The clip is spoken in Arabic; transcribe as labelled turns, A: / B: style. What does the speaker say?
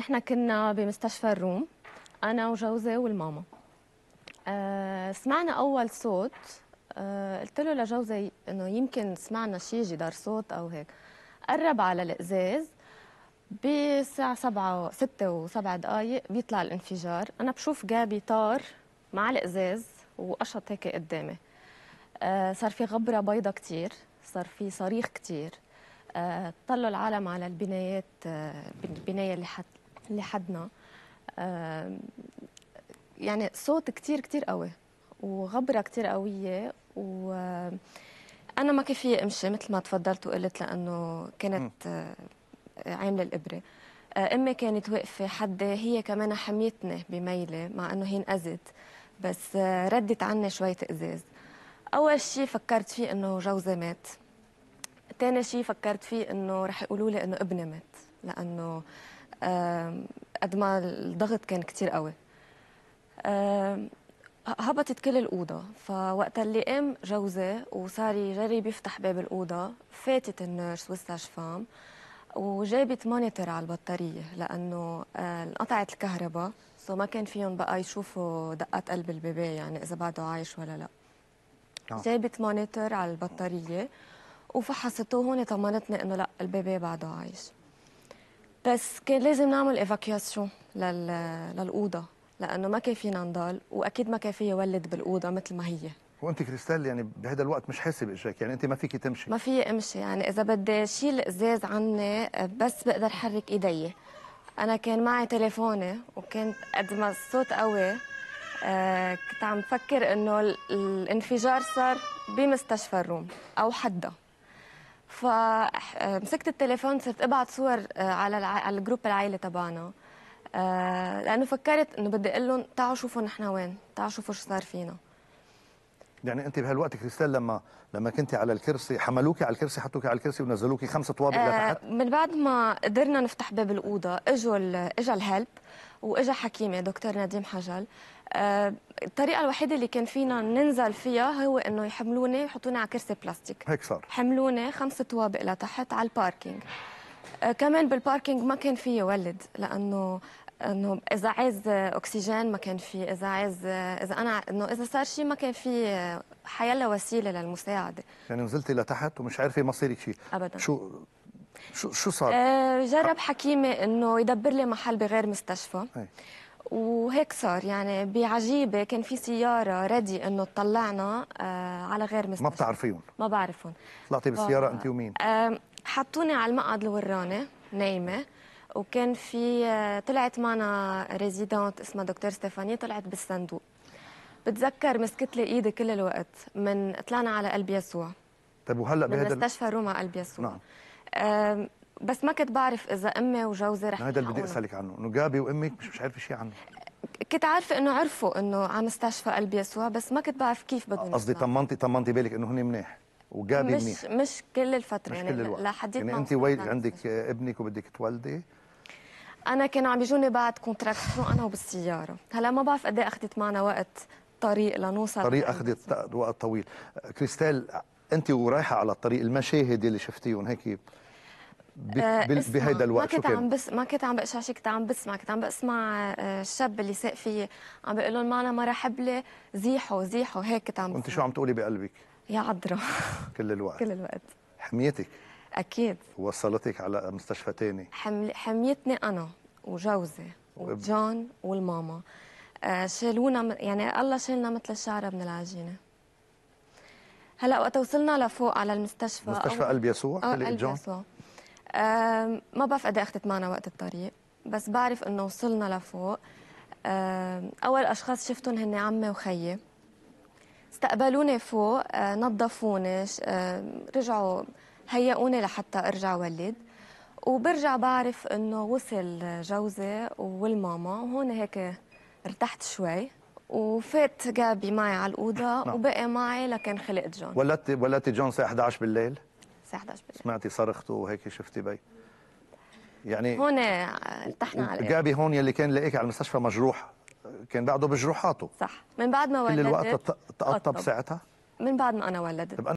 A: نحن كنا بمستشفى الروم انا وجوزي والماما أه سمعنا اول صوت أه قلت له لجوزي انه يمكن سمعنا شيء جدار صوت او هيك قرب على الازاز بساعة سبعة ستة وسبع دقايق بيطلع الانفجار أنا بشوف جابي طار مع الإزاز وقشط هيك قدامي أه صار في غبرة بيضة كتير صار في صريخ كتير أه طلوا العالم على البنايات البناية آه، اللي حت لحدنا يعني صوت كتير كتير قوي وغبرة كتير قوية و أنا ما كفي أمشي مثل ما تفضلت وقلت لأنه كانت آه، عاملة الإبرة آه، أمي كانت واقفة حدي هي كمان حميتني بميلة مع أنه هي انأذت بس آه، ردت عني شوية إزاز أول شيء فكرت فيه أنه جوزي مات تاني شيء فكرت فيه أنه رح يقولوا لي أنه ابني مات لأنه قد ما الضغط كان كتير قوي هبطت كل الأوضة فوقت اللي قام جوزي وصار يجري بيفتح باب الأوضة فاتت النيرس والساجفام وجابت مونيتور على البطارية لأنه آه، انقطعت الكهرباء سو ما كان فيهم بقى يشوفوا دقات قلب البيبي يعني إذا بعده عايش ولا لا آه. جابت مونيتور على البطارية وفحصته هون طمنتني إنه لا البيبي بعده عايش بس كان لازم نعمل ايفاكياسيون لل... للاوضه لانه ما كان فينا نضل واكيد ما كان في يولد بالاوضه مثل ما هي
B: وانت كريستال يعني بهذا الوقت مش حاسه باجاك يعني انت ما فيكي تمشي
A: ما في امشي يعني اذا بدي شيل ازاز عني بس بقدر احرك ايدي انا كان معي تليفوني وكنت قد ما الصوت قوي آه كنت عم فكر انه الانفجار صار بمستشفى الروم او حدا فمسكت التليفون صرت ابعت صور آه، على الع... على الجروب العائله تبعنا آه، لانه فكرت انه بدي اقول لهم تعالوا شوفوا نحن وين تعالوا شوفوا شو صار فينا
B: يعني انت بهالوقت كريستال لما لما كنت على الكرسي حملوك على الكرسي حطوك على الكرسي ونزلوك خمسة طوابق آه لتحت
A: من بعد ما قدرنا نفتح باب الاوضه اجوا اجى الهلب واجا حكيمه دكتور نديم حجل آه الطريقه الوحيده اللي كان فينا ننزل فيها هو انه يحملوني يحطوني على كرسي بلاستيك هيك صار حملوني خمس طوابق لتحت على الباركينج آه كمان بالباركينج ما كان في ولد لانه انه اذا عايز اكسجين ما كان في اذا عايز اذا انا انه اذا صار شيء ما كان في حيلا وسيله للمساعده
B: يعني نزلتي لتحت ومش عارفه مصيرك شيء ابدا شو شو شو صار؟
A: آه، جرب حكيمي انه يدبر لي محل بغير مستشفى هي. وهيك صار يعني بعجيبه كان في سياره ردي انه تطلعنا آه، على غير مستشفى ما بتعرفيهم ما بعرفهم طلعتي بالسياره ف... انت ومين؟ حطوني على المقعد الوراني نايمه وكان في آه، طلعت معنا ريزيدنت اسمها دكتور ستيفاني طلعت بالصندوق بتذكر مسكت لي ايدي كل الوقت من طلعنا على قلب يسوع
B: طيب وهلا بهذا المستشفى
A: روما قلب يسوع نعم بس ما كنت بعرف اذا امي وجوزي رح هذا اللي بدي اسالك
B: عنه انه جابي وامك مش, مش عارفه شيء عنه
A: كنت عارفه انه عرفوا انه على مستشفى قلب يسوع بس ما كنت بعرف كيف بدهم قصدي طمنتي
B: طمنتي بالك انه هن منيح وجابي مش منيح
A: مش كل الفتره مش يعني كل الوقت لحديت يعني انت وين
B: عندك ابنك وبدك تولدي
A: انا كان عم يجوني بعد كونتراكسيون انا وبالسياره هلا ما بعرف قد ايه اخذت معنا وقت طريق لنوصل طريق
B: اخذت وقت طويل كريستال انت ورايحه على الطريق المشاهد اللي شفتيهم هيك آه، بهيدا الوقت ما كنت عم
A: بس ما كنت عم بقشع شيء كنت عم بسمع كنت عم بسمع آه، الشاب اللي ساق فيي عم بقول لهم معنا مره لي زيحوا زيحوا هيك كنت عم وانت
B: شو عم تقولي بقلبك؟ يا عذرا كل الوقت كل الوقت حميتك اكيد وصلتك على مستشفى تاني
A: حمل... حميتني انا وجوزي وجون والماما آه، شالونا يعني الله شالنا مثل الشعره من العجينه هلا وقت وصلنا لفوق على المستشفى مستشفى قلب يسوع آه قلب جون. يسوع آه ما بعرف قد إيه اخذت معنا وقت الطريق بس بعرف انه وصلنا لفوق آه اول اشخاص شفتهم هن عمي وخيي استقبلوني فوق آه نظفوني آه رجعوا هيئوني لحتى ارجع ولد وبرجع بعرف انه وصل جوزي والماما وهون هيك ارتحت شوي وفات جابي معي على الاوضه نعم. وبقي معي لكن خلقت جون
B: ولدتي ولدتي جون الساعه 11 بالليل؟ الساعه 11 بالليل سمعتي صرخته وهيك شفتي بي يعني هون
A: ارتحنا عليه
B: جابي هون يلي كان لقيك على المستشفى مجروح كان بعده بجروحاته صح
A: من بعد ما ولدت كل الوقت
B: تقطب ساعتها؟
A: من بعد ما انا ولدت